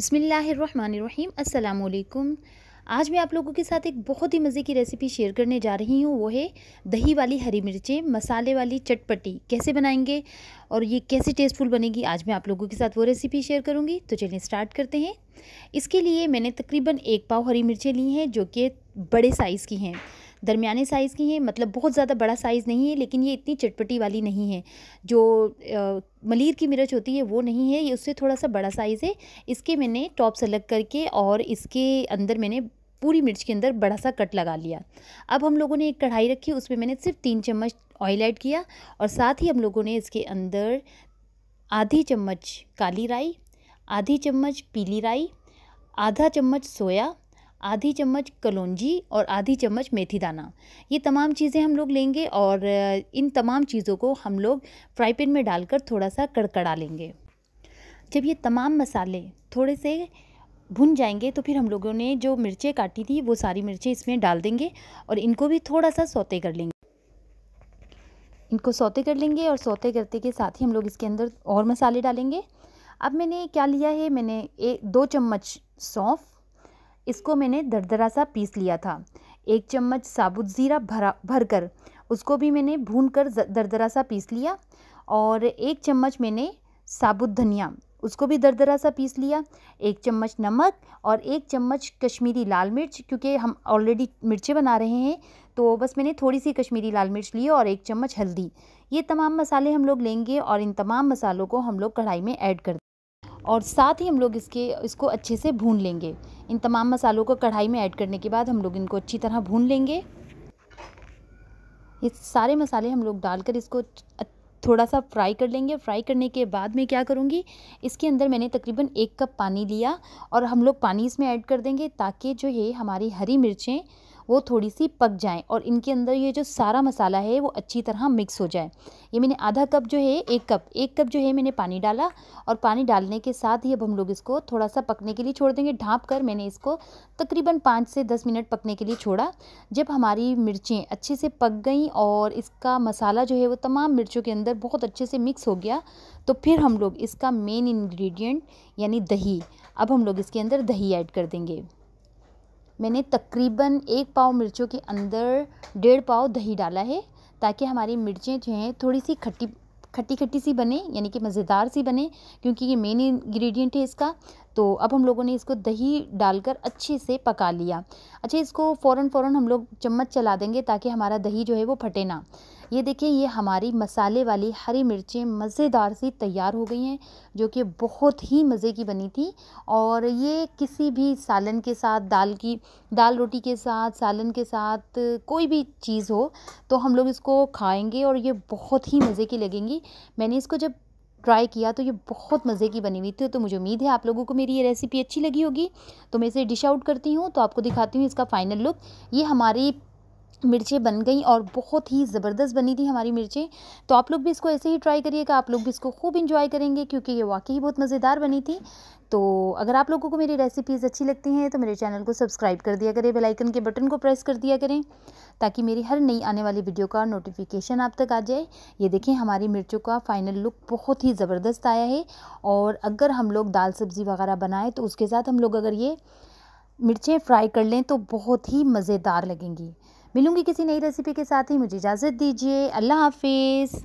बसमीम् अल्लाम आज मैं आप लोगों के साथ एक बहुत ही मज़े की रेसिपी शेयर करने जा रही हूँ वो है दही वाली हरी मिर्चें मसाले वाली चटपटी कैसे बनाएंगे और ये कैसे टेस्टफुल बनेगी आज मैं आप लोगों के साथ वो रेसिपी शेयर करूँगी तो चलिए स्टार्ट करते हैं इसके लिए मैंने तकरीबन एक पाव हरी मिर्चें ली हैं जो कि बड़े साइज़ की हैं दरमियाने साइज़ की हैं मतलब बहुत ज़्यादा बड़ा साइज़ नहीं है लेकिन ये इतनी चटपटी वाली नहीं है जो आ, मलीर की मिर्च होती है वो नहीं है ये उससे थोड़ा सा बड़ा साइज़ है इसके मैंने टॉप से अलग करके और इसके अंदर मैंने पूरी मिर्च के अंदर बड़ा सा कट लगा लिया अब हम लोगों ने एक कढ़ाई रखी उसमें मैंने सिर्फ तीन चम्मच ऑयल ऐड किया और साथ ही हम लोगों ने इसके अंदर आधी चम्मच काली राई आधी चम्मच पीली राई आधा चम्मच सोया आधी चम्मच कलौंजी और आधी चम्मच मेथी दाना ये तमाम चीज़ें हम लोग लेंगे और इन तमाम चीज़ों को हम लोग फ्राई पैन में डालकर थोड़ा सा कड़कड़ा लेंगे जब ये तमाम मसाले थोड़े से भुन जाएंगे तो फिर हम लोगों ने जो मिर्चें काटी थी वो सारी मिर्चें इसमें डाल देंगे और इनको भी थोड़ा सा सौते कर लेंगे इनको सौते कर लेंगे और सौते करते के साथ ही हम लोग इसके अंदर और मसाले डालेंगे अब मैंने क्या लिया है मैंने एक दो चम्मच सौंफ इसको मैंने दरदरा सा पीस लिया था एक चम्मच साबुत ज़ीरा भरा भर कर उसको भी मैंने भून कर दरदरा सा पीस लिया और एक चम्मच मैंने साबुत धनिया उसको भी दरदरा सा पीस लिया एक चम्मच नमक और एक चम्मच कश्मीरी लाल मिर्च क्योंकि हम ऑलरेडी मिर्चें बना रहे हैं तो बस मैंने थोड़ी सी कश्मीरी लाल मिर्च ली और एक चम्मच हल्दी ये तमाम मसाले हम लोग लेंगे और इन तमाम मसालों को हम लोग कढ़ाई में ऐड कर और साथ ही हम लोग इसके इसको अच्छे से भून लेंगे इन तमाम मसालों को कढ़ाई में ऐड करने के बाद हम लोग इनको अच्छी तरह भून लेंगे ये सारे मसाले हम लोग डालकर इसको थोड़ा सा फ्राई कर लेंगे फ्राई करने के बाद मैं क्या करूँगी इसके अंदर मैंने तकरीबन एक कप पानी लिया और हम लोग पानी इसमें ऐड कर देंगे ताकि जो ये हमारी हरी मिर्चें वो थोड़ी सी पक जाएँ और इनके अंदर ये जो सारा मसाला है वो अच्छी तरह मिक्स हो जाए ये मैंने आधा कप जो है एक कप एक कप जो है मैंने पानी डाला और पानी डालने के साथ ही अब हम लोग इसको थोड़ा सा पकने के लिए छोड़ देंगे ढाँप कर मैंने इसको तकरीबन पाँच से दस मिनट पकने के लिए छोड़ा जब हमारी मिर्चें अच्छे से पक गई और इसका मसाला जो है वो तमाम मिर्चों के अंदर बहुत अच्छे से मिक्स हो गया तो फिर हम लोग इसका मेन इन्ग्रीडियंट यानी दही अब हम लोग इसके अंदर दही ऐड कर देंगे मैंने तकरीबन एक पाव मिर्चों के अंदर डेढ़ पाव दही डाला है ताकि हमारी मिर्चें जो हैं थोड़ी सी खट्टी खट्टी खट्टी सी बने यानी कि मज़ेदार सी बने क्योंकि ये मेन इंग्रेडिएंट है इसका तो अब हम लोगों ने इसको दही डालकर अच्छे से पका लिया अच्छा इसको फ़ौरन फ़ौरन हम लोग चम्मच चला देंगे ताकि हमारा दही जो है वो फटे ना ये देखिए ये हमारी मसाले वाली हरी मिर्चें मज़ेदार सी तैयार हो गई हैं जो कि बहुत ही मज़े की बनी थी और ये किसी भी सालन के साथ दाल की दाल रोटी के साथ सालन के साथ कोई भी चीज़ हो तो हम लोग इसको खाएंगे और ये बहुत ही मज़े की लगेंगी मैंने इसको जब ट्राई किया तो ये बहुत मज़े की बनी हुई थी तो मुझे उम्मीद है आप लोगों को मेरी ये रेसिपी अच्छी लगी होगी तो मैं इसे डिश आउट करती हूँ तो आपको दिखाती हूँ इसका फाइनल लुक ये हमारी मिर्चें बन गई और बहुत ही ज़बरदस्त बनी थी हमारी मिर्चें तो आप लोग भी इसको ऐसे ही ट्राई करिएगा आप लोग भी इसको खूब इंजॉय करेंगे क्योंकि ये वाकई ही बहुत मज़ेदार बनी थी तो अगर आप लोगों को मेरी रेसिपीज़ अच्छी लगती हैं तो मेरे चैनल को सब्सक्राइब कर दिया करें बेलाइकन के बटन को प्रेस कर दिया करें ताकि मेरी हर नई आने वाली वीडियो का नोटिफिकेशन आप तक आ जाए ये देखें हमारी मिर्चों का फाइनल लुक बहुत ही ज़बरदस्त आया है और अगर हम लोग दाल सब्ज़ी वगैरह बनाएँ तो उसके साथ हम लोग अगर ये मिर्चें फ्राई कर लें तो बहुत ही मज़ेदार लगेंगी मिलूंगी किसी नई रेसिपी के साथ ही मुझे इजाज़त दीजिए अल्लाह हाफिज़